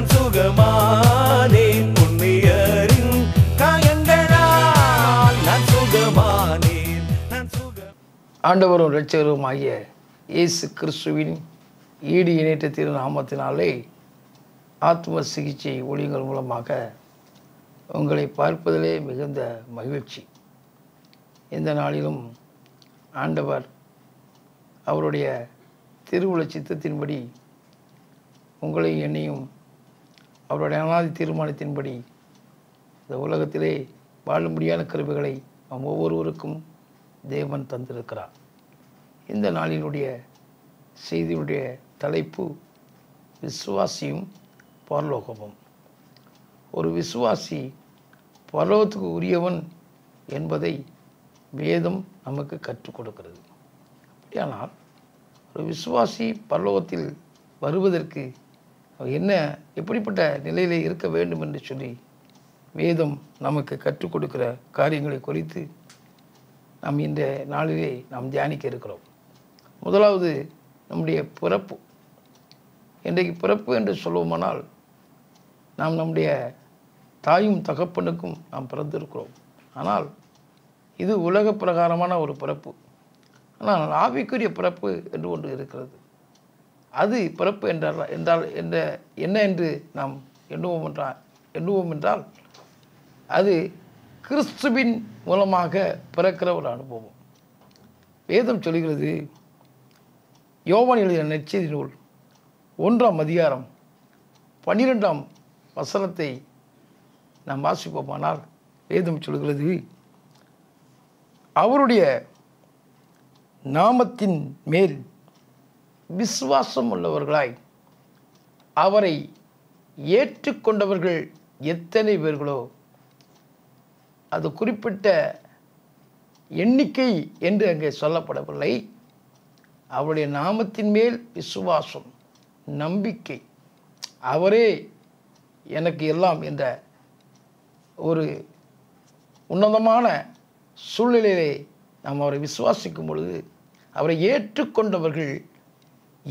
நான் சுகமானே புண்ணியரின் காயங்களால் நான் சுகமானே நான் சுக ஆண்டவரும் இரட்சகரும் ஆகிய இயேசு கிறிஸ்துவின் ஈடு இணைத்த திருநாமத்தினாலே ஆத்ம சிகிச்சை ஒளிகள் மூலமாக உங்களை பார்ப்பதிலே மிகுந்த மகிழ்ச்சி இந்த நாளிலும் ஆண்டவர் அவருடைய திருவுள சித்தத்தின்படி உங்களையும் என்னையும் அவருடைய அனாதி தீர்மானத்தின்படி இந்த உலகத்திலே வாழும்படியான கருவிகளை நாம் ஒவ்வொருவருக்கும் தேவன் தந்திருக்கிறார் இந்த நாளினுடைய செய்தியுடைய தலைப்பு விசுவாசியும் பரலோகமும் ஒரு விசுவாசி பரலோகத்துக்கு உரியவன் என்பதை வேதம் நமக்கு கற்றுக் கொடுக்கிறது அப்படியானால் ஒரு விசுவாசி பரலோகத்தில் வருவதற்கு என்ன எப்படிப்பட்ட நிலையில் இருக்க வேண்டும் என்று சொல்லி வேதம் நமக்கு கற்றுக் கொடுக்கிற காரியங்களை குறித்து நாம் இந்த நாளிலே நாம் தியானிக்க இருக்கிறோம் முதலாவது நம்முடைய பிறப்பு இன்றைக்கு பிறப்பு என்று சொல்லுவோமானால் நாம் நம்முடைய தாயும் தகப்பனுக்கும் நாம் பிறந்திருக்கிறோம் ஆனால் இது உலக பிரகாரமான ஒரு பிறப்பு ஆனால் ஆவிக்குரிய பிறப்பு என்று ஒன்று இருக்கிறது அது பிறப்பு என்றால் என்றால் என்ற என்ன என்று நாம் எண்ணுவோம் என்றால் எண்ணுவோம் என்றால் அது கிறிஸ்துவின் மூலமாக பிறக்கிற ஒரு அனுபவம் வேதம் சொல்கிறது யோவன் எழுதிய நெச்செய்தி நூல் ஒன்றாம் அதிகாரம் பன்னிரெண்டாம் வசனத்தை நாம் வாசிப்போமானால் வேதம் சொல்கிறது அவருடைய நாமத்தின் மேல் விசுவாசம் உள்ளவர்களாய் அவரை ஏற்றுக்கொண்டவர்கள் எத்தனை பேர்களோ அது குறிப்பிட்ட எண்ணிக்கை என்று அங்கே சொல்லப்படவில்லை அவருடைய நாமத்தின் மேல் விசுவாசம் நம்பிக்கை அவரே எனக்கு எல்லாம் என்ற ஒரு உன்னதமான சூழ்நிலையிலே நாம் அவரை விசுவாசிக்கும் பொழுது அவரை ஏற்றுக்கொண்டவர்கள்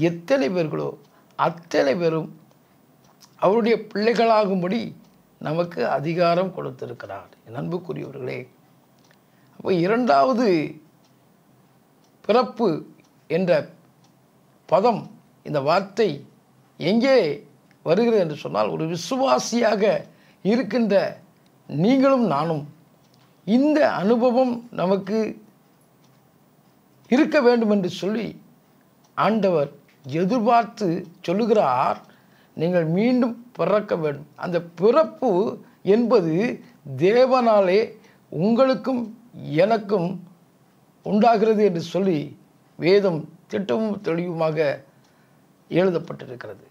எத்தனை பேர்களோ அத்தனை பேரும் அவருடைய பிள்ளைகளாகும்படி நமக்கு அதிகாரம் கொடுத்திருக்கிறார் அன்புக்குரியவர்களே அப்போ இரண்டாவது பிறப்பு என்ற பதம் இந்த வார்த்தை எங்கே வருகிறது என்று சொன்னால் ஒரு விசுவாசியாக இருக்கின்ற நீங்களும் நானும் இந்த அனுபவம் நமக்கு இருக்க வேண்டும் என்று சொல்லி ஆண்டவர் எதிர்பார்த்து சொல்லுகிறார் நீங்கள் மீண்டும் பிறக்க வேண்டும் அந்த பிறப்பு என்பது தேவனாலே உங்களுக்கும் எனக்கும் உண்டாகிறது என்று சொல்லி வேதம் திட்டமும் தெளிவுமாக எழுதப்பட்டிருக்கிறது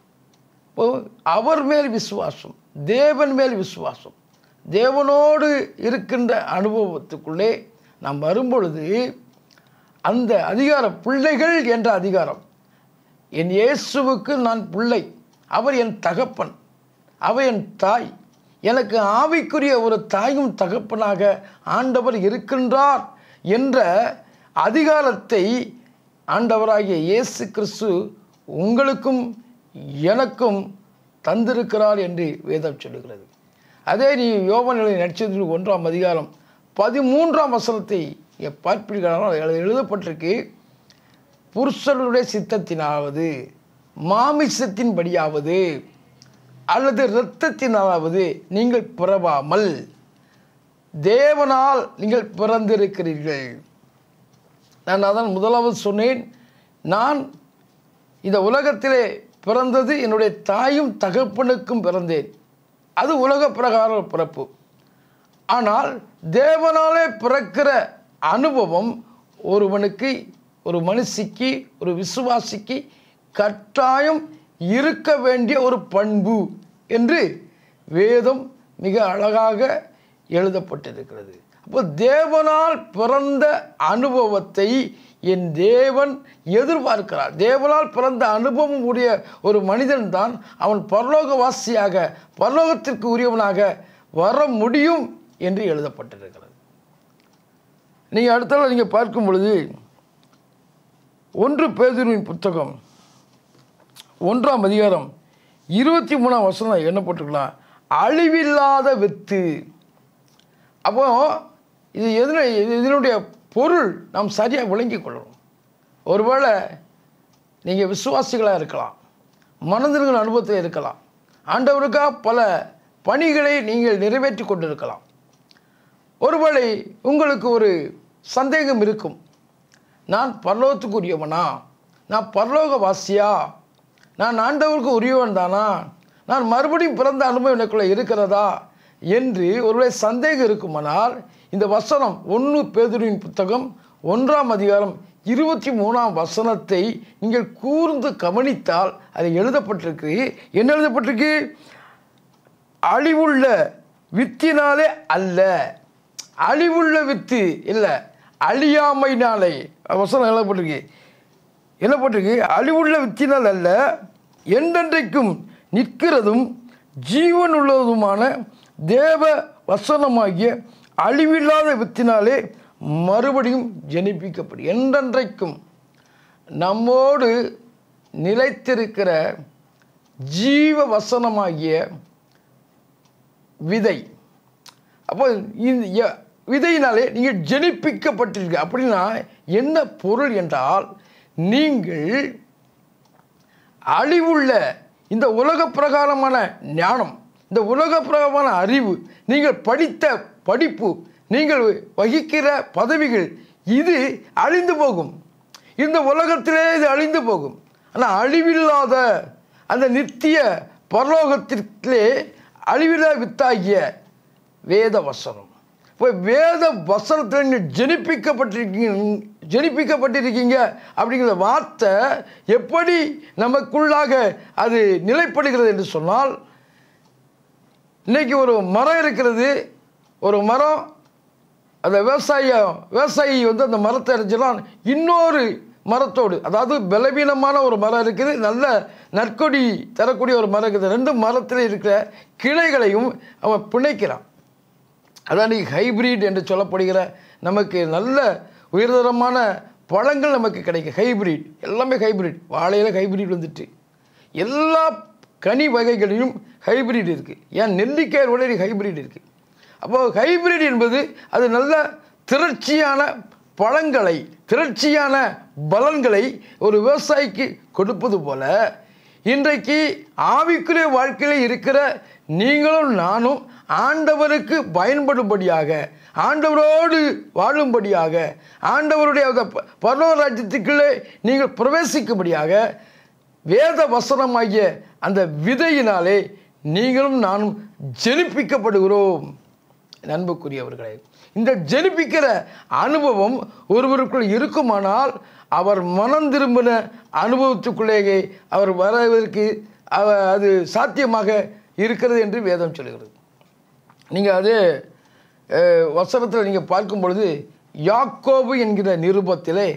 அவர் மேல் விசுவாசம் தேவன் மேல் விசுவாசம் தேவனோடு இருக்கின்ற அனுபவத்துக்குள்ளே நாம் வரும்பொழுது அந்த அதிகாரம் பிள்ளைகள் என்ற அதிகாரம் என் இயேசுவுக்கு நான் பிள்ளை அவர் என் தகப்பன் அவர் என் தாய் எனக்கு ஆவிக்குரிய ஒரு தாயும் தகப்பனாக ஆண்டவர் இருக்கின்றார் என்ற அதிகாரத்தை ஆண்டவராகிய இயேசு கிறிஸ்து உங்களுக்கும் எனக்கும் தந்திருக்கிறார் என்று வேதம் சொல்லுகிறது அதே நீ யோவநிலை நடிச்சது ஒன்றாம் அதிகாரம் பதிமூன்றாம் வசனத்தை பார்ப்பீர்களானால் எழுதப்பட்டிருக்கு புருஷனுடைய சித்தத்தினாவது மாமிசத்தின் படியாவது அல்லது இரத்தத்தினாவது நீங்கள் பிறவாமல் தேவனால் நீங்கள் பிறந்திருக்கிறீர்கள் நான் அதான் முதலாவது சொன்னேன் நான் இந்த உலகத்திலே பிறந்தது என்னுடைய தாயும் தகப்பனுக்கும் பிறந்தேன் அது உலக பிரகார பிறப்பு ஆனால் தேவனாலே பிறக்கிற அனுபவம் ஒருவனுக்கு ஒரு மனுஷிக்கு ஒரு விசுவாசிக்கு கட்டாயம் இருக்க வேண்டிய ஒரு பண்பு என்று வேதம் மிக அழகாக எழுதப்பட்டிருக்கிறது அப்போ தேவனால் பிறந்த அனுபவத்தை என் தேவன் எதிர்பார்க்கிறார் தேவனால் பிறந்த அனுபவம் உடைய ஒரு மனிதன் தான் அவன் பரலோகவாசியாக பரலோகத்திற்கு உரியவனாக வர முடியும் என்று எழுதப்பட்டிருக்கிறது நீங்கள் அடுத்த நீங்கள் பார்க்கும் பொழுது ஒன்று பேதுருவின் புத்தகம் ஒன்றாம் அதிகாரம் இருபத்தி மூணாம் வருஷம் தான் என்ன போட்டுக்கலாம் அழிவில்லாத வித்து அப்போ இது எதில் இதனுடைய பொருள் நாம் சரியாக விளங்கி கொள்ளணும் ஒருவேளை நீங்கள் விசுவாசிகளாக இருக்கலாம் மனதிற்கு அனுபவத்தில் இருக்கலாம் ஆண்டவருக்காக பல பணிகளை நீங்கள் நிறைவேற்றி கொண்டிருக்கலாம் ஒருவேளை உங்களுக்கு ஒரு சந்தேகம் இருக்கும் நான் பரலோகத்துக்குரியவனா நான் பரலோக வாசியா நான் ஆண்டவருக்கு உரியவன் தானா நான் மறுபடியும் பிறந்த அனுபவம் எனக்குள்ளே இருக்கிறதா என்று ஒருவேளை சந்தேகம் இருக்குமானால் இந்த வசனம் ஒன்று பேதுருவின் புத்தகம் ஒன்றாம் அதிகாரம் இருபத்தி மூணாம் வசனத்தை நீங்கள் கூர்ந்து கவனித்தால் அது எழுதப்பட்டிருக்கு என்ன எழுதப்பட்டிருக்கு அழிவுள்ள வித்தினாலே அல்ல அழிவுள்ள வித்து இல்லை அழியாமைனாலே வசனம் எழுதப்பட்டிருக்கு எழுதப்பட்டிருக்கு அழிவுள்ள வித்தினால் அல்ல என்றென்றைக்கும் நிற்கிறதும் ஜீவன் உள்ளதுமான தேவ வசனமாகிய அழிவில்லாத வித்தினாலே மறுபடியும் ஜெனிப்பிக்கப்படும் என்றென்றைக்கும் நம்மோடு நிலைத்திருக்கிற ஜீவ வசனமாகிய விதை அப்போ விதையினாலே நீங்கள் ஜெனிப்பிக்கப்பட்டிருக்கு அப்படின்னா என்ன பொருள் என்றால் நீங்கள் அழிவுள்ள இந்த உலக பிரகாரமான ஞானம் இந்த உலக பிரகாரமான அறிவு நீங்கள் படித்த படிப்பு நீங்கள் வகிக்கிற பதவிகள் இது அழிந்து போகும் இந்த உலகத்திலே இது அழிந்து போகும் ஆனால் அழிவில்லாத அந்த நித்திய பரலோகத்திற்கே அழிவிலா வித்தாகிய வேத வசனம் இப்போ வேத வசனத்தில் நீங்கள் ஜெனிப்பிக்கப்பட்டிருக்கீங்க ஜெனிப்பிக்கப்பட்டிருக்கீங்க அப்படிங்கிற வார்த்தை எப்படி நமக்குள்ளாக அது நிலைப்படுகிறது என்று சொன்னால் இன்றைக்கி ஒரு மரம் இருக்கிறது ஒரு மரம் அந்த விவசாய விவசாயி வந்து அந்த மரத்தை அரைஞ்சலாம் இன்னொரு மரத்தோடு அதாவது பலவீனமான ஒரு மரம் இருக்குது நல்ல நற்கொடி தரக்கூடிய ஒரு மரம் இருக்குது ரெண்டு மரத்தில் இருக்கிற கிளைகளையும் அவன் பிணைக்கிறான் அதான் நீ ஹைப்ரிட் என்று சொல்லப்படுகிற நமக்கு நல்ல உயர்தரமான பழங்கள் நமக்கு கிடைக்கும் ஹைப்ரிட் எல்லாமே ஹைப்ரிட் வாழையில் ஹைப்ரிட் வந்துட்டு எல்லா கனி வகைகளிலும் ஹைப்ரிட் இருக்குது ஏன் நெல்லிக்காய் உடனே ஹைப்ரிட் இருக்குது அப்போது ஹைப்ரிட் என்பது அது நல்ல திரட்சியான பழங்களை திரட்சியான பலன்களை ஒரு விவசாயிக்கு கொடுப்பது போல இன்றைக்கு ஆவிக்குரிய வாழ்க்கையில் இருக்கிற நீங்களும் நானும் ஆண்டவருக்கு பயன்படும்படியாக ஆண்டவரோடு வாழும்படியாக ஆண்டவருடைய பரலோக ராஜ்யத்துக்குள்ளே நீங்கள் பிரவேசிக்கும்படியாக வேத வசனமாகிய அந்த விதையினாலே நீங்களும் நானும் ஜெனிப்பிக்கப்படுகிறோம் நண்புக்குரியவர்களே இந்த ஜெனிப்பிக்கிற அனுபவம் ஒருவருக்குள் இருக்குமானால் அவர் மனம் திரும்பின அனுபவத்துக்குள்ளேயே அவர் வரவிற்கு அது சாத்தியமாக இருக்கிறது என்று வேதம் சொல்கிறது நீங்கள் அது வசனத்தில் நீங்கள் பார்க்கும் பொழுது யாக்கோபு என்கிற நிருபத்திலே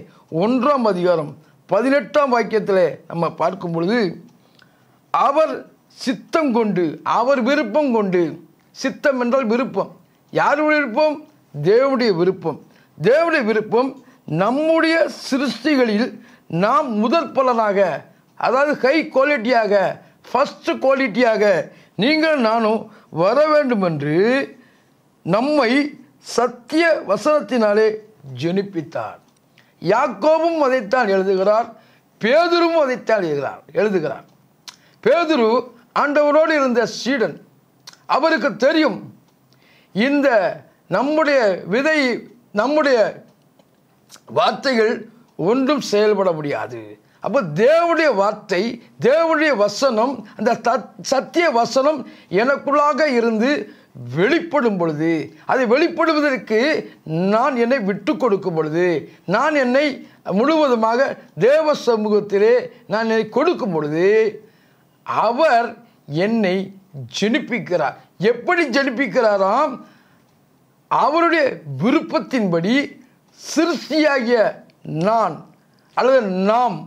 ஒன்றாம் அதிகாரம் பதினெட்டாம் வாக்கியத்தில் நம்ம பார்க்கும் பொழுது அவர் சித்தம் கொண்டு அவர் விருப்பம் கொண்டு சித்தம் என்றால் விருப்பம் யாருடைய விருப்பம் தேவனுடைய விருப்பம் தேவனுடைய விருப்பம் நம்முடைய சிருஷ்டிகளில் நாம் முதற் பலனாக அதாவது ஹை குவாலிட்டியாக ஃபஸ்ட்டு குவாலிட்டியாக நீங்கள் நானும் வர வேண்டுமென்று நம்மை சத்திய வசனத்தினாலே ஜெனிப்பித்தார் யாக்கோவும் அதைத்தான் எழுதுகிறார் பேதுரும் அதைத்தான் எழுதுகிறார் எழுதுகிறார் பேதுரு ஆண்டவரோடு இருந்த சீடன் அவருக்கு தெரியும் இந்த நம்முடைய விதை நம்முடைய வார்த்தைகள் ஒன்றும் செயல்பட முடியாது அப்போ தேவனுடைய வார்த்தை தேவனுடைய வசனம் அந்த தத் சத்திய வசனம் எனக்குள்ளாக இருந்து வெளிப்படும் பொழுது அதை வெளிப்படுவதற்கு நான் என்னை விட்டு கொடுக்கும் பொழுது நான் என்னை முழுவதுமாக தேவ சமூகத்திலே நான் என்னை கொடுக்கும் பொழுது அவர் என்னை ஜெனிப்பிக்கிறார் எப்படி ஜெனிப்பிக்கிறாராம் அவருடைய விருப்பத்தின்படி சிருஷ்டியாகிய நான் அல்லது நாம்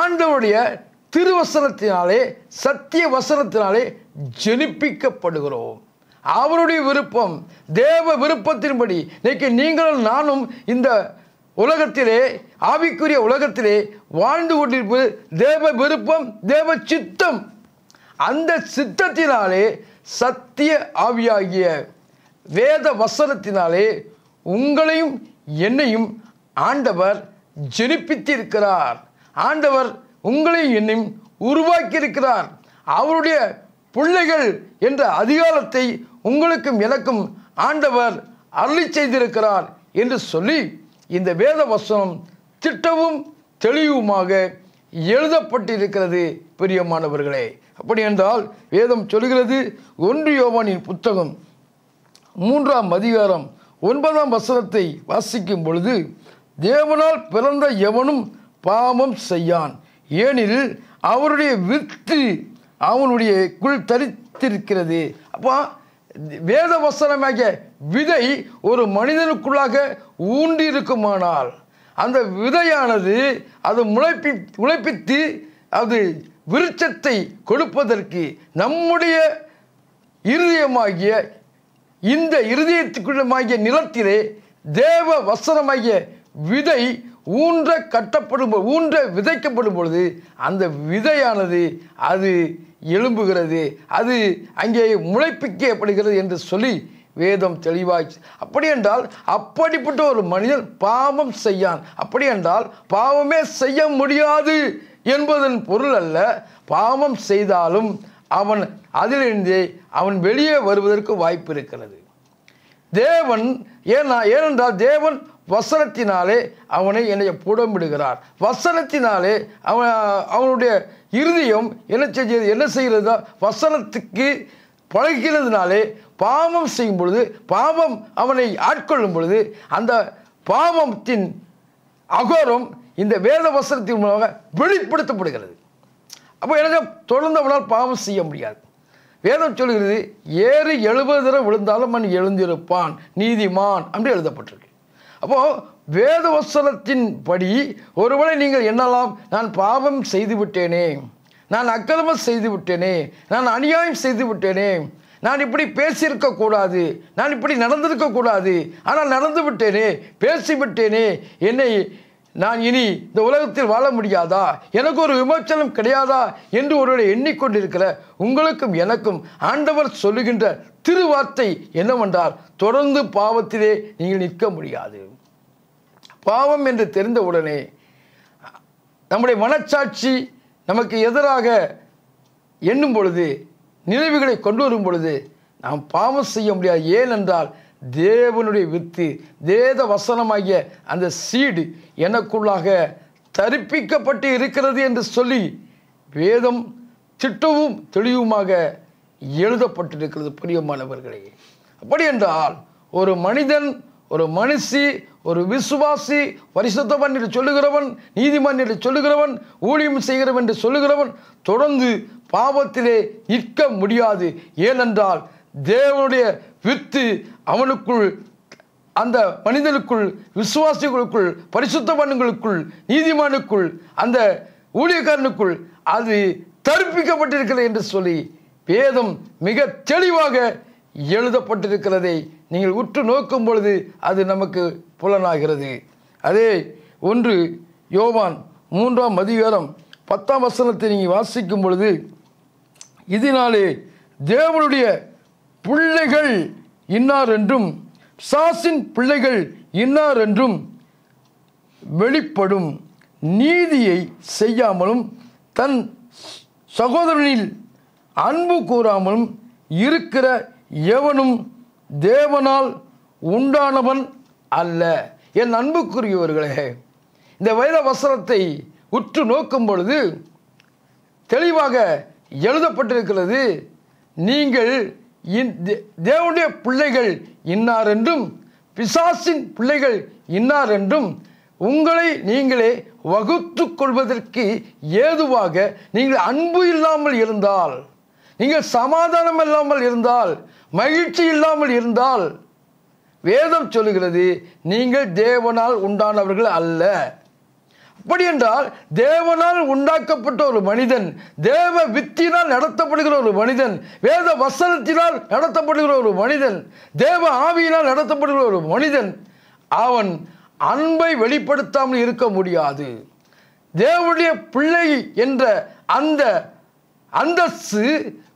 ஆண்டவுடைய திருவசனத்தினாலே சத்திய வசனத்தினாலே ஜெனிப்பிக்கப்படுகிறோம் அவருடைய விருப்பம் தேவ விருப்பத்தின்படி இன்னைக்கு நீங்களும் நானும் இந்த உலகத்திலே ஆவிக்குரிய உலகத்திலே வாழ்ந்து கொண்டிருப்பது தேவ விருப்பம் தேவ சித்தம் அந்த சித்தத்தினாலே சத்திய ஆவியாகிய வேத வசனத்தினாலே உங்களையும் என்னையும் ஆண்டவர் ஜெனிப்பித்திருக்கிறார் ஆண்டவர் உங்களை என்னும் உருவாக்கியிருக்கிறார் அவருடைய பிள்ளைகள் என்ற அதிகாரத்தை உங்களுக்கும் எனக்கும் ஆண்டவர் அருளி செய்திருக்கிறார் என்று சொல்லி இந்த வேத வசனம் திட்டவும் தெளிவுமாக எழுதப்பட்டிருக்கிறது பிரியமானவர்களே அப்படி என்றால் வேதம் சொல்கிறது ஒன்று யோவானின் புத்தகம் மூன்றாம் அதிகாரம் ஒன்பதாம் வசனத்தை வாசிக்கும் பொழுது தேவனால் பிறந்த எவனும் பாவம் செய்யான் ஏனில் அவருடைய வித்து அவனுடைய குள் தரித்திருக்கிறது அப்போ வேத வசனமாகிய விதை ஒரு மனிதனுக்குள்ளாக இருக்குமானால் அந்த விதையானது அது முளைப்பி முளைப்பித்து அது விருட்சத்தை கொடுப்பதற்கு நம்முடைய இருதயமாகிய இந்த இருதயத்துக்குள்ளமாகிய நிலத்திலே தேவ வசனமாகிய விதை ஊன்ற கட்டப்படும் ஊன்ற விதைக்கப்படும் பொழுது அந்த விதையானது அது எழும்புகிறது அது அங்கே முளைப்பிக்கப்படுகிறது என்று சொல்லி வேதம் தெளிவாய்ச்சு அப்படி என்றால் அப்படிப்பட்ட ஒரு மனிதன் பாவம் செய்யான் அப்படி என்றால் பாவமே செய்ய முடியாது என்பதன் பொருள் அல்ல பாவம் செய்தாலும் அவன் அதிலிருந்தே அவன் வெளியே வருவதற்கு வாய்ப்பு இருக்கிறது தேவன் ஏன்னா ஏனென்றால் தேவன் வசனத்தினாலே அவனை என்னை புடம்பிடுகிறார் வசனத்தினாலே அவன் அவனுடைய இறுதியம் என்ன செஞ்சது என்ன செய்கிறது வசனத்துக்கு பழகிறதுனாலே பாவம் செய்யும் பொழுது பாவம் அவனை ஆட்கொள்ளும் பொழுது அந்த பாவத்தின் அகோரம் இந்த வேத வசனத்தின் மூலமாக வெளிப்படுத்தப்படுகிறது அப்போ எனக்கு தொடர்ந்தவனால் பாவம் செய்ய முடியாது வேதம் சொல்கிறது ஏறு எழுபது தடவை விழுந்தாலும் அவன் எழுந்திருப்பான் நீதிமான் அப்படி எழுதப்பட்டிருக்கு அப்போது வேதவசனத்தின் படி ஒருவேளை நீங்கள் என்னலாம் நான் பாவம் செய்து விட்டேனே நான் அக்கிரமம் செய்து விட்டேனே நான் அநியாயம் செய்து விட்டேனே நான் இப்படி பேசியிருக்க கூடாது நான் இப்படி நடந்திருக்க கூடாது ஆனால் நடந்து விட்டேனே பேசிவிட்டேனே என்னை நான் இனி இந்த உலகத்தில் வாழ முடியாதா எனக்கு ஒரு விமர்சனம் கிடையாதா என்று ஒருவரை எண்ணிக்கொண்டிருக்கிற உங்களுக்கும் எனக்கும் ஆண்டவர் சொல்லுகின்ற திருவார்த்தை என்னவென்றால் தொடர்ந்து பாவத்திலே நீங்கள் நிற்க முடியாது பாவம் என்று தெரிந்த உடனே நம்முடைய மனச்சாட்சி நமக்கு எதிராக எண்ணும் பொழுது நினைவுகளை கொண்டு வரும் பொழுது நாம் பாவம் செய்ய முடியாது ஏனென்றால் தேவனுடைய வித்து வேத வசனமாகிய அந்த சீடு எனக்குள்ளாக தரிப்பிக்கப்பட்டு இருக்கிறது என்று சொல்லி வேதம் திட்டவும் தெளிவுமாக எழுதப்பட்டிருக்கிறது பிரியமானவர்களே அப்படி என்றால் ஒரு மனிதன் ஒரு மனுஷி ஒரு விசுவாசி பரிசுத்தவன் என்று சொல்லுகிறவன் நீதிமான் என்று சொல்லுகிறவன் ஊழியம் செய்கிறவன் என்று சொல்லுகிறவன் தொடர்ந்து பாவத்திலே நிற்க முடியாது ஏனென்றால் தேவனுடைய வித்து அவனுக்குள் அந்த மனிதனுக்குள் விசுவாசிகளுக்குள் பரிசுத்தவான்களுக்குள் நீதிமானுக்குள் அந்த ஊழியக்காரனுக்குள் அது தற்பிக்கப்பட்டிருக்கிறது என்று சொல்லி வேதம் மிக தெளிவாக எழுதப்பட்டிருக்கிறதை நீங்கள் உற்று நோக்கும் பொழுது அது நமக்கு புலனாகிறது அதே ஒன்று யோவான் மூன்றாம் அதிகாரம் பத்தாம் வசனத்தை நீங்கள் வாசிக்கும் பொழுது இதனாலே தேவனுடைய பிள்ளைகள் இன்னார் என்றும் சாசின் பிள்ளைகள் இன்னார் என்றும் வெளிப்படும் நீதியை செய்யாமலும் தன் சகோதரனில் அன்பு கூறாமலும் இருக்கிற எவனும் தேவனால் உண்டானவன் அல்ல என் அன்புக்குரியவர்களே இந்த வைர வசனத்தை உற்று நோக்கும் பொழுது தெளிவாக எழுதப்பட்டிருக்கிறது நீங்கள் தேவனுடைய பிள்ளைகள் இன்னார் என்றும் பிசாசின் பிள்ளைகள் இன்னார் என்றும் உங்களை நீங்களே வகுத்து கொள்வதற்கு ஏதுவாக நீங்கள் அன்பு இல்லாமல் இருந்தால் நீங்கள் சமாதானம் இல்லாமல் இருந்தால் மகிழ்ச்சி இல்லாமல் இருந்தால் வேதம் சொல்லுகிறது நீங்கள் தேவனால் உண்டானவர்கள் அல்ல அப்படி என்றால் தேவனால் உண்டாக்கப்பட்ட ஒரு மனிதன் தேவ வித்தினால் நடத்தப்படுகிற ஒரு மனிதன் வேத வசனத்தினால் நடத்தப்படுகிற ஒரு மனிதன் தேவ ஆவியினால் நடத்தப்படுகிற ஒரு மனிதன் அவன் அன்பை வெளிப்படுத்தாமல் இருக்க முடியாது தேவனுடைய பிள்ளை என்ற அந்த அந்தஸ்து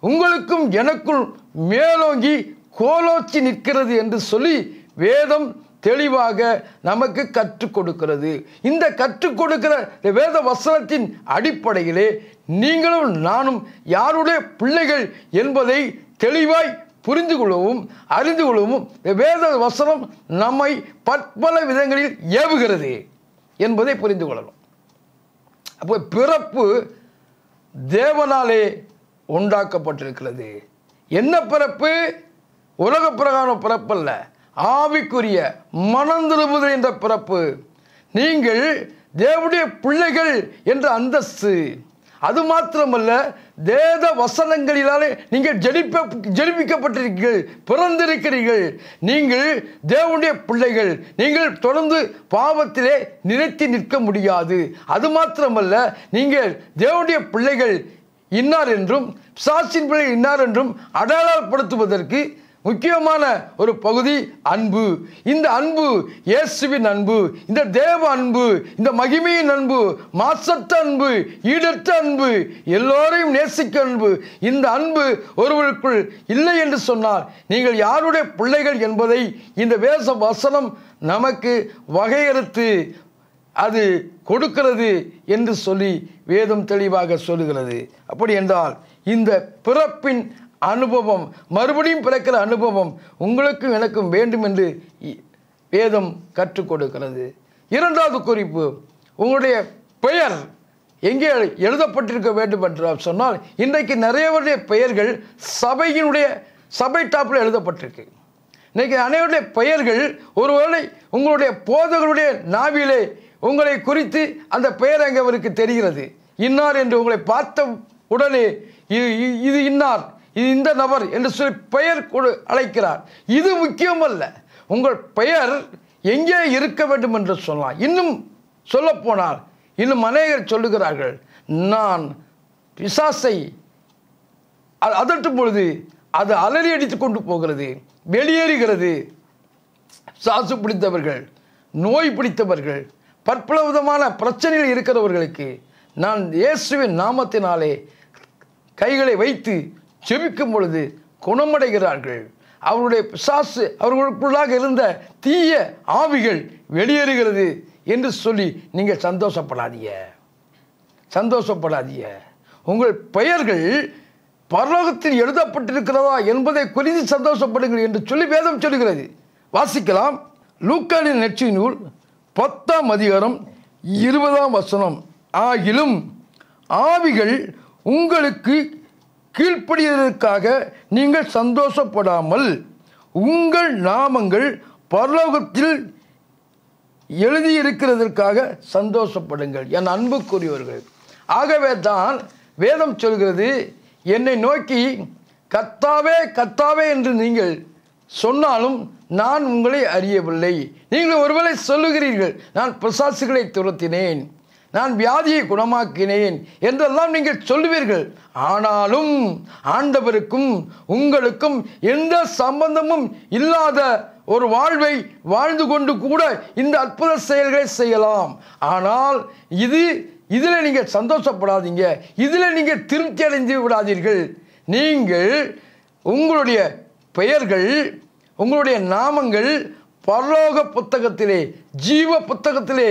உங்களுக்கும் எனக்குள் மேலோங்கி கோலோச்சி நிற்கிறது என்று சொல்லி வேதம் தெளிவாக நமக்கு கற்றுக் கொடுக்கிறது இந்த கற்றுக் கொடுக்கிற வேத வசனத்தின் அடிப்படையிலே நீங்களும் நானும் யாருடைய பிள்ளைகள் என்பதை தெளிவாய் புரிந்து கொள்ளவும் அறிந்து கொள்ளவும் வேத வசனம் நம்மை பற்பல விதங்களில் ஏவுகிறது என்பதை புரிந்து கொள்ளணும் அப்போ பிறப்பு தேவனாலே உண்டாக்கப்பட்டிருக்கிறது என்ன பிறப்பு உலக பிரகாரம் பிறப்பல்ல ஆவிக்குரிய மனம் திரும்புகிற இந்த பிறப்பு நீங்கள் தேவனுடைய பிள்ளைகள் என்ற அந்தஸ்து அது மாத்திரமல்ல தேத வசனங்களிலே நீங்கள் ஜெனிப்ப ஜெனிப்பிக்கப்பட்டிருக்கீர்கள் பிறந்திருக்கிறீர்கள் நீங்கள் தேவனுடைய பிள்ளைகள் நீங்கள் தொடர்ந்து பாவத்திலே நிறைத்தி நிற்க முடியாது அது மாத்திரமல்ல நீங்கள் தேவனுடைய பிள்ளைகள் இன்னார் என்றும் சாசின் பிள்ளை இன்னார் என்றும் அடையாளப்படுத்துவதற்கு முக்கியமான ஒரு பகுதி அன்பு இந்த அன்பு இயேசுவின் அன்பு இந்த தேவ அன்பு இந்த மகிமையின் அன்பு மாசத்த அன்பு ஈடற்ற அன்பு எல்லோரையும் நேசிக்க அன்பு இந்த அன்பு ஒருவருக்குள் இல்லை என்று சொன்னால் நீங்கள் யாருடைய பிள்ளைகள் என்பதை இந்த வேச வசனம் நமக்கு வகையறுத்து அது கொடுக்கிறது என்று சொல்லி வேதம் தெளிவாக சொல்லுகிறது அப்படி என்றால் இந்த பிறப்பின் அனுபவம் மறுபடியும் பிறக்கிற அனுபவம் உங்களுக்கும் எனக்கும் வேண்டும் என்று வேதம் கற்றுக் கொடுக்கிறது இரண்டாவது குறிப்பு உங்களுடைய பெயர் எங்கே எழுதப்பட்டிருக்க வேண்டும் என்று சொன்னால் இன்றைக்கு நிறையவருடைய பெயர்கள் சபையினுடைய சபை டாப்பில் எழுதப்பட்டிருக்கு இன்றைக்கி அனைவருடைய பெயர்கள் ஒருவேளை உங்களுடைய போதகருடைய நாவிலே உங்களை குறித்து அந்த பெயர் அங்கே அவருக்கு தெரிகிறது இன்னார் என்று உங்களை பார்த்த உடனே இது இன்னார் இந்த நபர் என்று சொல்லி பெயர் கொடு அழைக்கிறார் இது முக்கியமல்ல உங்கள் பெயர் எங்கே இருக்க வேண்டும் என்று சொல்லலாம் இன்னும் சொல்லப்போனால் இன்னும் அநேகர் சொல்லுகிறார்கள் நான் பிசாசை அதட்டும் பொழுது அது அலறி அடித்து கொண்டு போகிறது வெளியேறுகிறது சாசு பிடித்தவர்கள் நோய் பிடித்தவர்கள் பற்பல விதமான பிரச்சனைகள் இருக்கிறவர்களுக்கு நான் இயேசுவின் நாமத்தினாலே கைகளை வைத்து ஜெபிக்கும் பொழுது குணமடைகிறார்கள் அவருடைய பிசாசு அவர்களுக்குள்ளாக இருந்த தீய ஆவிகள் வெளியேறுகிறது என்று சொல்லி நீங்கள் சந்தோஷப்படாதீய சந்தோஷப்படாதீங்க உங்கள் பெயர்கள் பரலோகத்தில் எழுதப்பட்டிருக்கிறதா என்பதை குறித்து சந்தோஷப்படுங்கள் என்று சொல்லி வேதம் சொல்கிறது வாசிக்கலாம் லூக்கானின் நெற்றி நூல் பத்தாம் அதிகாரம் இருபதாம் வசனம் ஆகிலும் ஆவிகள் உங்களுக்கு கீழ்ப்படியதற்காக நீங்கள் சந்தோஷப்படாமல் உங்கள் நாமங்கள் பரலோகத்தில் எழுதியிருக்கிறதற்காக சந்தோஷப்படுங்கள் என் அன்புக்குரியவர்கள் ஆகவே தான் வேதம் சொல்கிறது என்னை நோக்கி கத்தாவே கத்தாவே என்று நீங்கள் சொன்னாலும் நான் உங்களை அறியவில்லை நீங்கள் ஒருவேளை சொல்லுகிறீர்கள் நான் பிரசாசிகளை துரத்தினேன் நான் வியாதியை குணமாக்கினேன் என்றெல்லாம் நீங்கள் சொல்லுவீர்கள் ஆனாலும் ஆண்டவருக்கும் உங்களுக்கும் எந்த சம்பந்தமும் இல்லாத ஒரு வாழ்வை வாழ்ந்து கொண்டு கூட இந்த அற்புத செயல்களை செய்யலாம் ஆனால் இது இதில் நீங்கள் சந்தோஷப்படாதீங்க இதில் நீங்கள் திருப்தி அடைந்து விடாதீர்கள் நீங்கள் உங்களுடைய பெயர்கள் உங்களுடைய நாமங்கள் பரலோக புத்தகத்திலே ஜீவ புத்தகத்திலே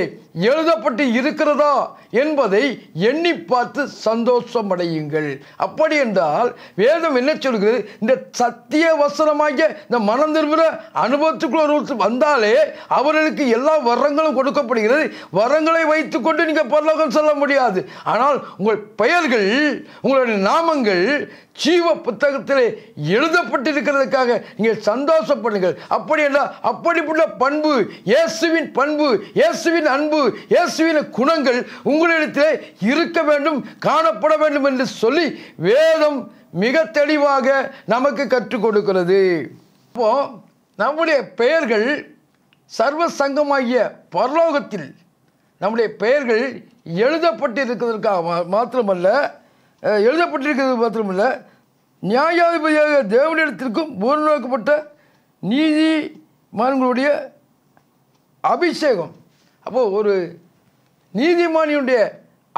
எழுதப்பட்டு இருக்கிறதா என்பதை எண்ணி பார்த்து சந்தோஷம் அடையுங்கள் அப்படி என்றால் வேதம் என்ன சொல்கிறது இந்த சத்திய வசனமாகிய இந்த மனம் திரும்புகிற அனுபவத்துக்குள்ள வந்தாலே அவர்களுக்கு எல்லா வரங்களும் கொடுக்கப்படுகிறது வரங்களை வைத்துக்கொண்டு நீங்கள் பரலோகம் செல்ல முடியாது ஆனால் உங்கள் பெயர்கள் உங்களுடைய நாமங்கள் ஜீவ புத்தகத்திலே எழுதப்பட்டிருக்கிறதுக்காக நீங்கள் சந்தோஷப்படுங்கள் அப்படி என்றால் அப்படிப்பட்ட பண்பு இயேசுவின் பண்பு இயேசுவின் அன்பு இயேசுவின் குணங்கள் உங்களிடத்தில் இருக்க வேண்டும் காணப்பட வேண்டும் என்று சொல்லி வேதம் மிக தெளிவாக நமக்கு கற்றுக் கொடுக்கிறது அப்போ நம்முடைய பெயர்கள் சர்வ சங்கமாகிய பரலோகத்தில் நம்முடைய பெயர்கள் எழுதப்பட்டிருக்கிறதுக்காக மாத்திரமல்ல எழுதப்பட்டிருக்கிறது மாத்திரமல்ல நியாயாதிபதியாக தேவனிடத்திற்கும் பூர்ணமாக்கப்பட்ட மான்களுடைய அபிஷேகம் அப்போது ஒரு நீதிமானியுடைய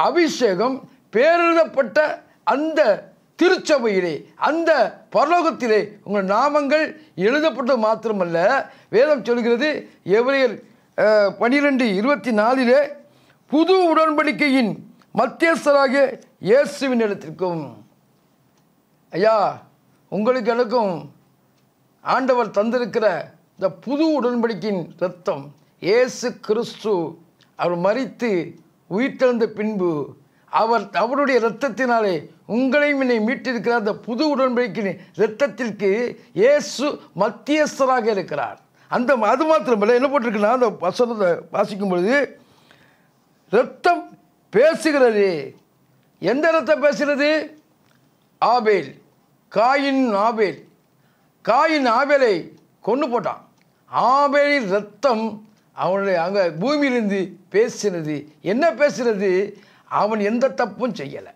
அபிஷேகம் பேரெழுதப்பட்ட அந்த திருச்சபையிலே அந்த பரலோகத்திலே உங்கள் நாமங்கள் எழுதப்பட்டது மாத்திரமல்ல வேதம் சொல்கிறது எவரையர் பனிரெண்டு இருபத்தி நாலிலே புது உடன்படிக்கையின் மத்தியஸ்தராக இயேசுவின் இடத்திற்கும் ஐயா உங்களுக்கு எனக்கும் ஆண்டவர் தந்திருக்கிற இந்த புது உடன்படிக்கையின் ரத்தம் இயேசு கிறிஸ்து அவர் மறித்து உயிர்த்தெழுந்த பின்பு அவர் அவருடைய இரத்தத்தினாலே உங்களையும் என்னை மீட்டிருக்கிறார் அந்த புது உடன்படிக்கையின் இரத்தத்திற்கு இயேசு மத்தியஸ்தராக இருக்கிறார் அந்த அது இல்லை என்ன போட்டிருக்குன்னா அந்த வசனத்தை வாசிக்கும் பொழுது இரத்தம் பேசுகிறது எந்த இரத்தம் பேசுகிறது ஆபேல் காயின் ஆபேல் காயின் ஆபேலை கொண்டு போட்டான் ஆபேலின் ரத்தம் அவனுடைய அங்கே பூமியிலிருந்து பேசினது என்ன பேசினது அவன் எந்த தப்பும் செய்யலை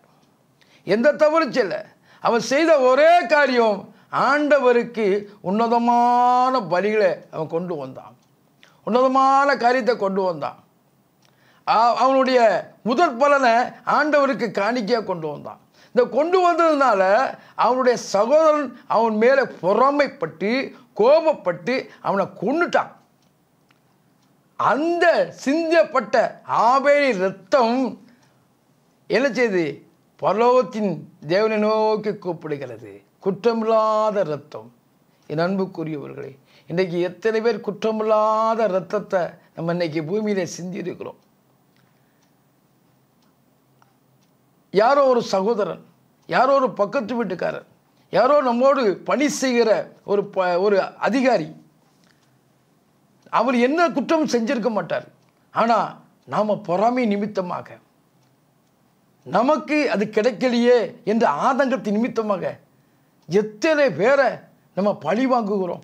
எந்த தவறும் செய்யலை அவன் செய்த ஒரே காரியம் ஆண்டவருக்கு உன்னதமான பலிகளை அவன் கொண்டு வந்தான் உன்னதமான காரியத்தை கொண்டு வந்தான் அவனுடைய முதற் பலனை ஆண்டவருக்கு காணிக்கையாக கொண்டு வந்தான் இந்த கொண்டு வந்ததுனால அவனுடைய சகோதரன் அவன் மேலே பொறாமைப்பட்டு கோபப்பட்டு அவனை கொண்டுட்டான் அந்த சிந்தப்பட்ட ஆபேலி ரத்தம் என்ன செய்து பரலோகத்தின் தேவனை நோக்கி கூப்பிடுகிறது குற்றமில்லாத ரத்தம் என் அன்புக்குரியவர்களே இன்றைக்கு எத்தனை பேர் குற்றமில்லாத ரத்தத்தை நம்ம இன்றைக்கி பூமியில் சிந்தியிருக்கிறோம் யாரோ ஒரு சகோதரன் யாரோ ஒரு பக்கத்து வீட்டுக்காரர் யாரோ நம்மோடு பணி செய்கிற ஒரு ப ஒரு அதிகாரி அவர் என்ன குற்றம் செஞ்சிருக்க மாட்டார் ஆனால் நாம் பொறாமை நிமித்தமாக நமக்கு அது கிடைக்கலையே என்ற ஆதங்கத்தின் நிமித்தமாக எத்தனை பேரை நம்ம பழி வாங்குகிறோம்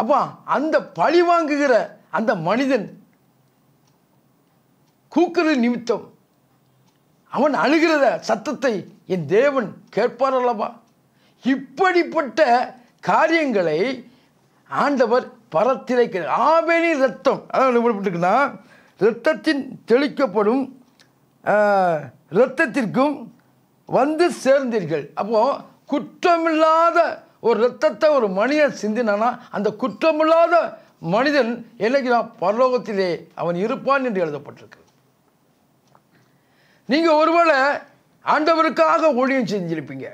அப்போ அந்த பழி வாங்குகிற அந்த மனிதன் கூக்குறது நிமித்தம் அவன் அழுகிறத சத்தத்தை என் தேவன் கேட்பார் அல்லவா இப்படிப்பட்ட காரியங்களை ஆண்டவர் பரத்திலை ஆபேனி ரத்தம் அதாவது குறிப்பிட்டிருக்குன்னா ரத்தத்தின் தெளிக்கப்படும் இரத்தத்திற்கும் வந்து சேர்ந்தீர்கள் அப்போது குற்றமில்லாத ஒரு இரத்தத்தை ஒரு மனிதன் சிந்தினானா அந்த குற்றமில்லாத மனிதன் என்னைக்குதான் பரலோகத்திலே அவன் இருப்பான் என்று எழுதப்பட்டிருக்கு நீங்கள் ஒருவேளை ஆண்டவருக்காக ஊழியம் செஞ்சிருப்பீங்க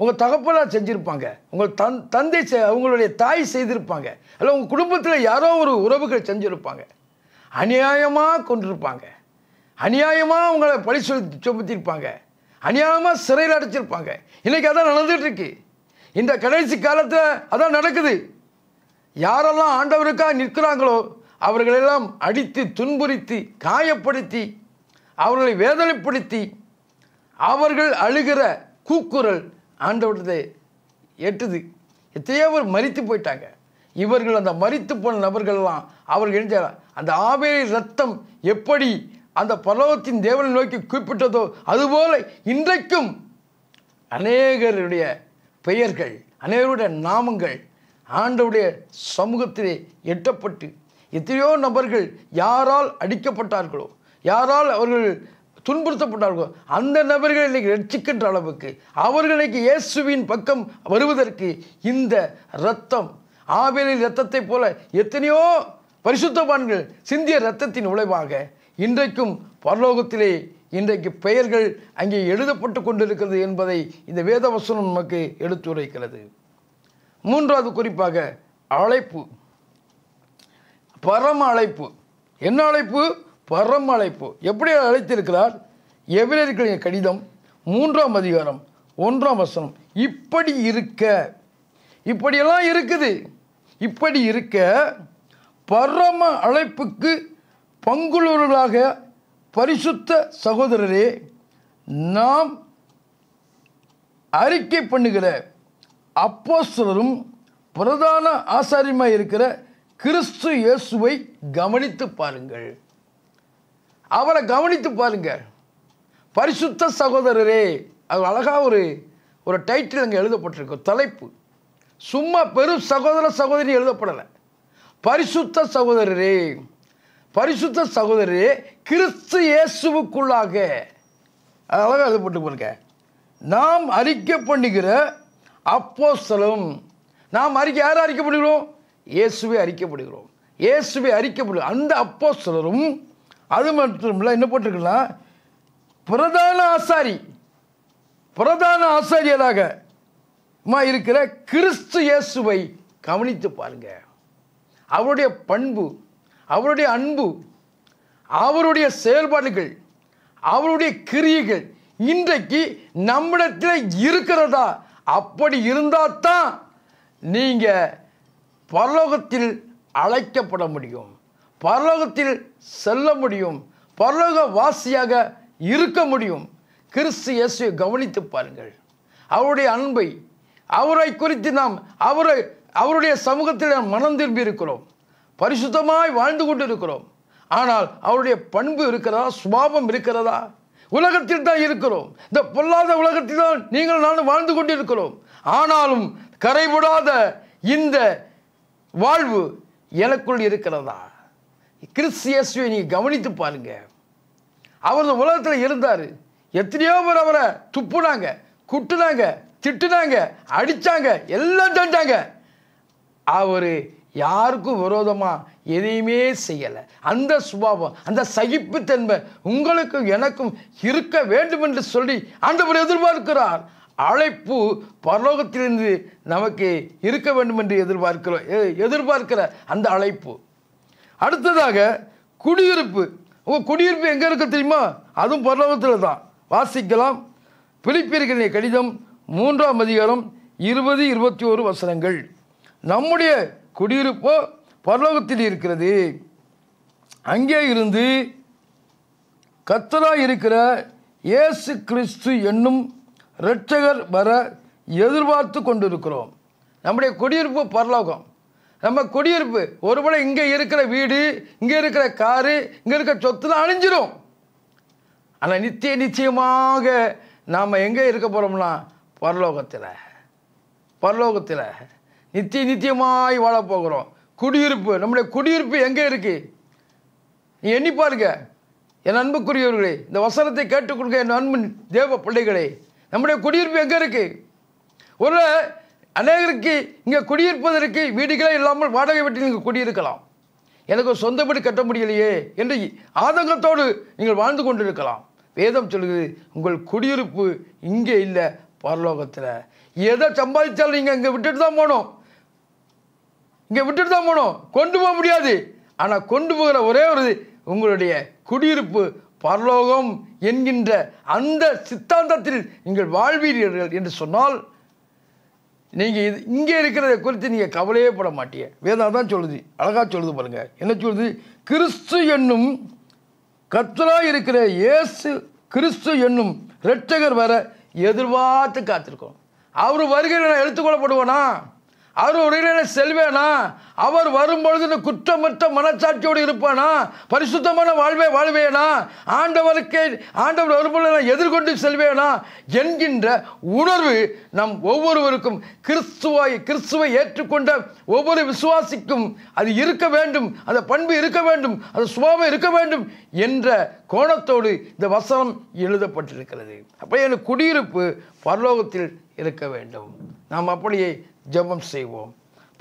உங்கள் தகப்பெல்லாம் செஞ்சுருப்பாங்க உங்கள் தன் தந்தை அவங்களுடைய தாய் செய்திருப்பாங்க அல்ல உங்கள் குடும்பத்தில் யாரோ ஒரு உறவுகள் செஞ்சுருப்பாங்க அநியாயமாக கொண்டிருப்பாங்க அநியாயமாக அவங்கள பழி சொல்லி சுமத்திருப்பாங்க அநியாயமாக சிறையில் அடைச்சிருப்பாங்க இன்றைக்கி அதான் நடந்துகிட்ருக்கு இந்த கடைசி காலத்தில் அதான் நடக்குது யாரெல்லாம் ஆண்டவருக்காக நிற்கிறாங்களோ அவர்களெல்லாம் அடித்து துன்புறுத்தி காயப்படுத்தி அவர்களை வேதனைப்படுத்தி அவர்கள் அழுகிற கூக்குரல் ஆண்டவரத்தை எட்டுது எத்தனையோ பேர் மறித்து போயிட்டாங்க இவர்கள் அந்த மறித்து போன நபர்கள்லாம் அவர்கள் எழுந்த அந்த ஆவேலி ரத்தம் எப்படி அந்த பலவத்தின் தேவனை நோக்கி குறிப்பிட்டதோ அதுபோல இன்றைக்கும் அநேகருடைய பெயர்கள் அநேகருடைய நாமங்கள் ஆண்டவுடைய சமூகத்திலே எட்டப்பட்டு எத்தனையோ நபர்கள் யாரால் அடிக்கப்பட்டார்களோ யாரால் அவர்கள் துன்புறுத்தப்பட்டார்கள் அந்த நபர்கள் இன்னைக்கு ரட்சிக்கின்ற அளவுக்கு அவர்களுக்கு இயேசுவின் பக்கம் வருவதற்கு இந்த இரத்தம் ஆவேலின் இரத்தத்தை போல எத்தனையோ பரிசுத்தவான்கள் சிந்திய இரத்தத்தின் விளைவாக இன்றைக்கும் பரலோகத்திலே இன்றைக்கு பெயர்கள் அங்கே எழுதப்பட்டு கொண்டிருக்கிறது என்பதை இந்த வேதவசனம் நமக்கு எடுத்துரைக்கிறது மூன்றாவது குறிப்பாக அழைப்பு பரம அழைப்பு என்ன அழைப்பு பரம் அழைப்பு எப்படி அழைத்திருக்கிறார் எவ்வளவு கடிதம் மூன்றாம் அதிகாரம் ஒன்றாம் வசனம் இப்படி இருக்க இப்படியெல்லாம் இருக்குது இப்படி இருக்க பரம அழைப்புக்கு பங்குள்ளவர்களாக பரிசுத்த சகோதரரே நாம் அறிக்கை பண்ணுகிற அப்போஸ்தலரும் பிரதான ஆசாரியமாக இருக்கிற கிறிஸ்து இயேசுவை கவனித்து பாருங்கள் அவரை கவனித்து பாருங்க பரிசுத்த சகோதரரே அது அழகாக ஒரு ஒரு டைட்டில் அங்கே எழுதப்பட்டிருக்கு தலைப்பு சும்மா பெரும் சகோதர சகோதரி எழுதப்படலை பரிசுத்த சகோதரரே பரிசுத்த சகோதரரே கிறிஸ்து இயேசுவுக்குள்ளாக அது அழகாக எழுதப்பட்டு போருங்க நாம் அறிக்கை பண்ணுகிற அப்போஸ்தலம் நாம் அறிக்கை யார் அறிக்கை பண்ணுகிறோம் இயேசுவை அறிக்கப்படுகிறோம் இயேசுவை அறிக்கப்படுகிறோம் அந்த அப்போஸ்தலரும் அது மட்டும் இல்லை என்ன போட்டிருக்கலாம் பிரதான ஆசாரி பிரதான ஆசாரியராக இருக்கிற கிறிஸ்து இயேசுவை கவனித்து பாருங்க அவருடைய பண்பு அவருடைய அன்பு அவருடைய செயல்பாடுகள் அவருடைய கிரியைகள் இன்றைக்கு நம்மிடத்தில் இருக்கிறதா அப்படி இருந்தால் தான் நீங்கள் பரலோகத்தில் அழைக்கப்பட முடியும் பரலோகத்தில் செல்ல முடியும் பரலோக வாசியாக இருக்க முடியும் கிறிஸ்து இயேசுவை கவனித்து பாருங்கள் அவருடைய அன்பை அவரை குறித்து நாம் அவரை அவருடைய சமூகத்தில் நாம் மனம் திரும்பி இருக்கிறோம் பரிசுத்தமாய் வாழ்ந்து கொண்டு இருக்கிறோம் ஆனால் அவருடைய பண்பு இருக்கிறதா சுபாவம் இருக்கிறதா உலகத்தில் தான் இருக்கிறோம் இந்த பொல்லாத உலகத்தில் தான் நீங்கள் நானும் வாழ்ந்து கொண்டு இருக்கிறோம் ஆனாலும் கரைபடாத இந்த வாழ்வு எனக்குள் இருக்கிறதா கிறிஸ்தியஸ்வை நீங்கள் கவனித்து பாருங்க அவர் உலகத்தில் இருந்தார் எத்தனையோ பேர் அவரை துப்புனாங்க குட்டுனாங்க திட்டுனாங்க அடித்தாங்க எல்லாம் தண்டாங்க அவர் யாருக்கும் விரோதமாக எதையுமே செய்யலை அந்த சுபாவம் அந்த சகிப்புத்தன்மை உங்களுக்கும் எனக்கும் இருக்க வேண்டும் என்று சொல்லி அந்தவர் எதிர்பார்க்கிறார் அழைப்பு பரலோகத்திலிருந்து நமக்கு இருக்க வேண்டும் என்று எதிர்பார்க்கிறோம் எதிர்பார்க்கிற அந்த அழைப்பு அடுத்ததாக குடியிருப்பு ஓ குடியிருப்பு எங்கே இருக்குது தெரியுமா அதுவும் பரலோகத்தில் தான் வாசிக்கலாம் பிலிப்பிருக்கிற கடிதம் மூன்றாம் அதிகாரம் இருபது இருபத்தி ஒரு வசனங்கள் நம்முடைய குடியிருப்போ பரலோகத்தில் இருக்கிறது அங்கே இருந்து கத்தராக இருக்கிற இயேசு கிறிஸ்து என்னும் இரட்சகர் வர எதிர்பார்த்து கொண்டிருக்கிறோம் நம்முடைய குடியிருப்பு பரலோகம் நம்ம குடியிருப்பு ஒருவேளை இங்கே இருக்கிற வீடு இங்கே இருக்கிற காரு இங்கே இருக்கிற தான் அழிஞ்சிரும் ஆனால் நித்திய நிச்சயமாக நாம் எங்கே இருக்க போகிறோம்னா பரலோகத்தில் பரலோகத்தில் நித்திய நித்தியமாய் வாழப்போகிறோம் குடியிருப்பு நம்முடைய குடியிருப்பு எங்கே இருக்குது நீ எண்ணி பாருங்க என் அன்புக்குரியவர்களே இந்த வசனத்தை கேட்டுக் கொடுக்க என் அன்பு தேவ பிள்ளைகளே நம்முடைய குடியிருப்பு எங்கே இருக்குது ஒரு அநேகருக்கு இங்கே குடியிருப்பதற்கு வீடுகளே இல்லாமல் வாடகை வீட்டில் நீங்கள் குடியிருக்கலாம் எனக்கு சொந்த வீடு கட்ட முடியலையே என்று ஆதங்கத்தோடு நீங்கள் வாழ்ந்து கொண்டிருக்கலாம் வேதம் சொல்கிறது உங்கள் குடியிருப்பு இங்கே இல்லை பரலோகத்தில் எதை சம்பாதிச்சாலும் நீங்கள் இங்கே விட்டுட்டு தான் போகணும் இங்கே விட்டுட்டு தான் போகணும் கொண்டு போக முடியாது ஆனால் கொண்டு போகிற ஒரே ஒரு உங்களுடைய குடியிருப்பு பரலோகம் என்கின்ற அந்த சித்தாந்தத்தில் நீங்கள் வாழ்வீர்கள் என்று சொன்னால் நீங்கள் இது இங்கே இருக்கிறத குறித்து நீங்கள் கவலையே பட மாட்டீங்க வேதா தான் சொல்லுது அழகாக சொல்லுது பாருங்கள் என்ன சொல்லுது கிறிஸ்து என்னும் கத்தராக இருக்கிற இயேசு கிறிஸ்து என்னும் இரட்சகர் வர எதிர்பார்த்து காத்திருக்கோம் அவர் வருகை எடுத்துக்கொள்ளப்படுவோனா அவர் உடனே செல்வேனா அவர் வரும்பொழுது இந்த குற்றமற்ற மனச்சாட்சியோடு இருப்பானா பரிசுத்தமான வாழ்வே வாழ்வேனா ஆண்டவருக்கு ஆண்டவர் வரும்பொழுது நான் எதிர்கொண்டு செல்வேனா என்கின்ற உணர்வு நம் ஒவ்வொருவருக்கும் கிறிஸ்துவாய் கிறிஸ்துவை ஏற்றுக்கொண்ட ஒவ்வொரு விசுவாசிக்கும் அது இருக்க வேண்டும் அந்த பண்பு இருக்க வேண்டும் அந்த சுபாவம் இருக்க வேண்டும் என்ற கோணத்தோடு இந்த வசனம் எழுதப்பட்டிருக்கிறது அப்படியே குடியிருப்பு பரலோகத்தில் இருக்க வேண்டும் நாம் அப்படியே ஜெபம் செய்வோம்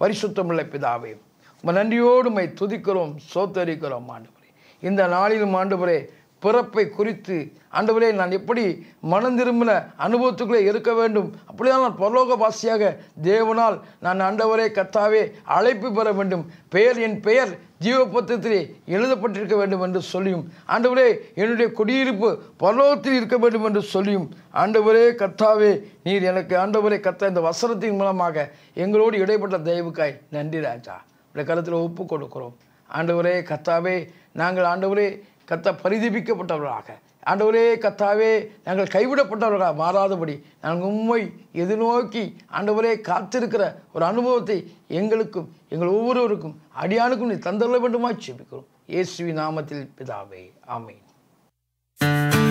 பரிசுத்தமுள்ள பிதாவே உங்கள் நன்றியோடு மை துதிக்கிறோம் சோத்தரிக்கிறோம் ஆண்டுபுரே இந்த நாளிலும் ஆண்டுபுரே பிறப்பை குறித்து ஆண்டவரே நான் எப்படி மனம் திரும்பின அனுபவத்துக்குள்ளே இருக்க வேண்டும் அப்படிதான் நான் பரலோக வாசியாக தேவனால் நான் ஆண்டவரே கத்தாவே அழைப்பு பெற வேண்டும் பெயர் என் பெயர் ஜீவபத்திரத்திலே எழுதப்பட்டிருக்க வேண்டும் என்று சொல்லியும் ஆண்டவரே என்னுடைய குடியிருப்பு பரலோகத்தில் இருக்க வேண்டும் என்று சொல்லியும் ஆண்டவரே கத்தாவே நீர் எனக்கு ஆண்டவரே கத்தா இந்த வசனத்தின் மூலமாக எங்களோடு இடைப்பட்ட தெய்வுக்காய் நன்றி ராஜா இந்த கருத்தில் ஒப்பு கொடுக்கிறோம் ஆண்டவரே கத்தாவே நாங்கள் ஆண்டவரே கத்த பரிதபிக்கப்பட்டவர்களாக ஆண்டவரே கத்தாவே நாங்கள் கைவிடப்பட்டவர்களாக மாறாதபடி நாங்கள் உண்மை எதிர்நோக்கி ஆண்டவரே காத்திருக்கிற ஒரு அனுபவத்தை எங்களுக்கும் எங்கள் ஒவ்வொருவருக்கும் அடியானுக்கும் நீ தந்தள்ள வேண்டுமா செபிக்கிறோம் இயேசுவி நாமத்தில் பிதாவே ஆமை